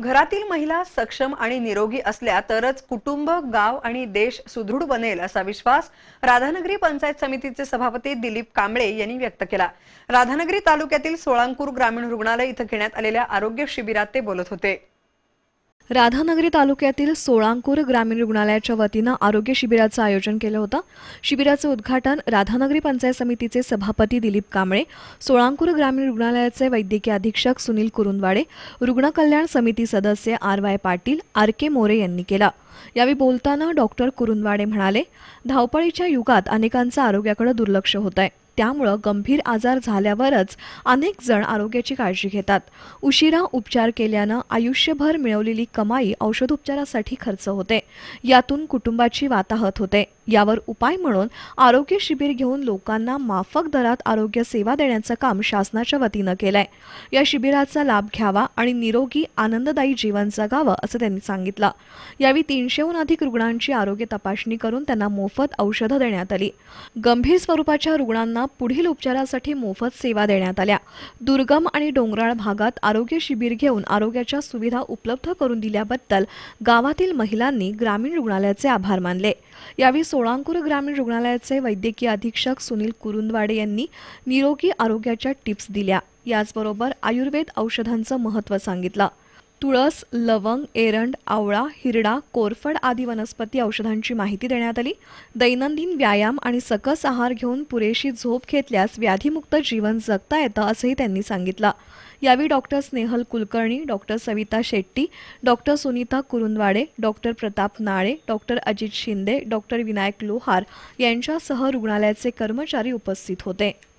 घरातील महिला सक्षम आणि निरोगी असल्या तरच कुटुंब गाव आणि देश सुदृढ बनेल असा विश्वास राधानगरी पंचायत समितीचे सभापती दिलीप कांबळे यांनी व्यक्त केला राधानगरी तालुक्यातील सोळांकूर ग्रामीण रुग्णालय इथं घेण्यात आलेल्या आरोग्य शिबिरात ते बोलत होते राधानगरी तालुक्यातील सोळांकूर ग्रामीण रुग्णालयाच्या वतीनं आरोग्य शिबिराचं आयोजन केलं होतं शिबिराचं उद्घाटन राधानगरी पंचायत समितीचे सभापती दिलीप कांबळे सोळांकूर ग्रामीण रुग्णालयाचे वैद्यकीय अधीक्षक सुनील कुरुंदवाडे रुग्ण कल्याण समिती सदस्य R Y Patil R K More यांनी केला यावेळी बोलताना डॉक्टर कुरुंदवाडे म्हणाले धावपळीच्या युगात अनेकांचं आरोग्याकडे दुर्लक्ष होत आहे त्यामुळं गंभीर आजार झाल्यावरच अनेक जण आरोग्याची काळजी घेतात उशिरा उपचार केल्यानं आयुष्यभर मिळवलेली कमाई औषधोपचारासाठी खर्च होते यातून कुटुंबाची वाताहत होते यावर उपाय म्हणून आरोग्य शिबिर घेऊन लोकांना माफक दरात आरोग्य सेवा देण्याचं काम शासनाच्या वतीनं केलंय या शिबिराचा लाभ घ्यावा आणि निरोगी आनंददायी जीवन जगावं असं त्यांनी सांगितलं यावेळी तीनशेहून अधिक रुग्णांची आरोग्य तपासणी करून त्यांना मोफत औषधं देण्यात आली गंभीर स्वरूपाच्या रुग्णांना पुढील उपचारासाठी मोफत सेवा देण्यात आल्या दुर्गम आणि डोंगराळ भागात आरोग्य शिबिर घेऊन आरोग्याच्या सुविधा उपलब्ध करून दिल्याबद्दल गावातील महिलांनी ग्रामीण रुग्णालयाचे आभार मानले यावेळी सोळांकूर ग्रामीण रुग्णालयाचे वैद्यकीय अधीक्षक सुनील कुरुंदवाडे यांनी निरोगी आरोग्याच्या टिप्स दिल्या याचबरोबर आयुर्वेद औषधांचं महत्त्व सांगितलं तुळस लवंग एरंड आवळा हिरडा कोरफड आदी वनस्पती औषधांची माहिती देण्यात आली दैनंदिन व्यायाम आणि सकस आहार घेऊन पुरेशी झोप घेतल्यास व्याधीमुक्त जीवन जगता येतं असंही त्यांनी सांगितलं यावेळी doctor Snehal Kulkarni doctor Savita Shetty doctor Sunita Kurundwade doctor Pratap Nale doctor Ajit Shinde doctor Vinayak Lohar यांच्यासह रुग्णालयाचे कर्मचारी उपस्थित होते